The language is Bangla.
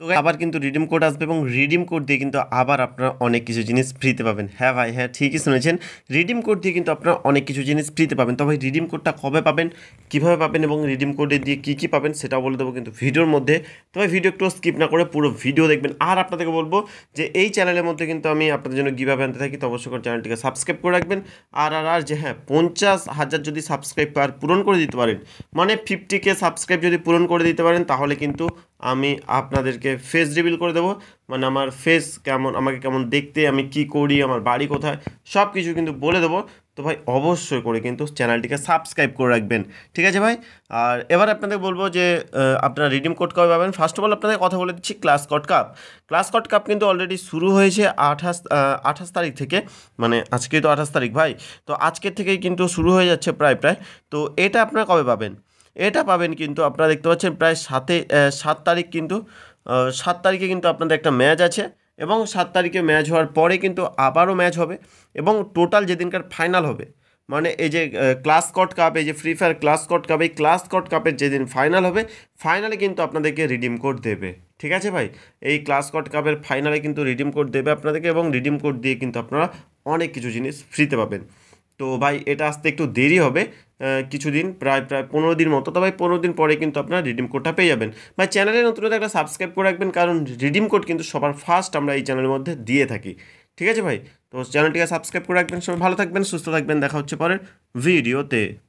তো আবার কিন্তু রিডিম কোড আসবে এবং রিডিম কোড দিয়ে কিন্তু আবার আপনারা অনেক কিছু জিনিস ফ্রিতে পাবেন হ্যাঁ ভাই হ্যাঁ ঠিকই শুনেছেন রিডিম কোড দিয়ে কিন্তু আপনারা অনেক কিছু জিনিস ফ্রিতে পাবেন তবে রিডিম কোডটা কবে পাবেন কিভাবে পাবেন এবং রিডিম কোডে দিয়ে কী কী পাবেন সেটা বলে দেবো কিন্তু ভিডিওর মধ্যে তবে ভিডিও একটু স্কিপ না করে পুরো ভিডিও দেখবেন আর আপনাদেরকে বলবো যে এই চ্যানেলের মধ্যে কিন্তু আমি আপনাদের জন্য কীভাবে আনতে থাকি তো অবশ্যই করে চ্যানেলটিকে সাবস্ক্রাইব করে রাখবেন আর আর আর যে হ্যাঁ পঞ্চাশ হাজার যদি সাবস্ক্রাইব আর পূরণ করে দিতে পারেন মানে ফিফটিকে সাবস্ক্রাইব যদি পূরণ করে দিতে পারেন তাহলে কিন্তু আমি আপনাদেরকে ফেস রিভিল করে দেবো মানে আমার ফেস কেমন আমাকে কেমন দেখতে আমি কি করি আমার বাড়ি কোথায় সব কিছু কিন্তু বলে দেবো তো ভাই অবশ্যই করে কিন্তু চ্যানেলটিকে সাবস্ক্রাইব করে রাখবেন ঠিক আছে ভাই আর এবার আপনাদের বলবো যে আপনারা রিডিম কোড কবে পাবেন ফার্স্ট অফ অল আপনাদের কথা বলে দিচ্ছি class cut cup class cut cup কিন্তু অলরেডি শুরু হয়েছে আঠাশ আঠাশ তারিখ থেকে মানে আজকে তো আঠাশ তারিখ ভাই তো আজকের থেকেই কিন্তু শুরু হয়ে যাচ্ছে প্রায় প্রায় তো এটা আপনারা কবে পাবেন এটা পাবেন কিন্তু আপনারা দেখতে পাচ্ছেন প্রায় সাতে সাত তারিখ কিন্তু সাত তারিখে কিন্তু আপনাদের একটা ম্যাচ আছে এবং সাত তারিখে ম্যাচ হওয়ার পরে কিন্তু আবারও ম্যাচ হবে এবং টোটাল যেদিনকার ফাইনাল হবে মানে এই যে ক্লাস কট কাপ এই যে free fire class cut cup এই ক্লাস কট কাপের যেদিন ফাইনাল হবে ফাইনালে কিন্তু আপনাদেরকে রিডিম কোড দেবে ঠিক আছে ভাই এই ক্লাস কট কাপের ফাইনালে কিন্তু রিডিম কোড দেবে আপনাদেরকে এবং রিডিম কোড দিয়ে কিন্তু আপনারা অনেক কিছু জিনিস ফ্রিতে পাবেন তো ভাই এটা আসতে একটু দেরি হবে কিছুদিন প্রায় প্রায় পনেরো দিন মতো তবে পনেরো দিন পরে কিন্তু আপনারা রিডিম কোডটা পেয়ে যাবেন বা চ্যানেলে নতুন একটা সাবস্ক্রাইব করে রাখবেন কারণ রিডিম কোড কিন্তু সবার ফার্স্ট আমরা এই চ্যানেলের মধ্যে দিয়ে থাকি ঠিক আছে ভাই তো চ্যানেলটিকে সাবস্ক্রাইব করে রাখবেন সবাই ভালো থাকবেন সুস্থ থাকবেন দেখা হচ্ছে পরের ভিডিওতে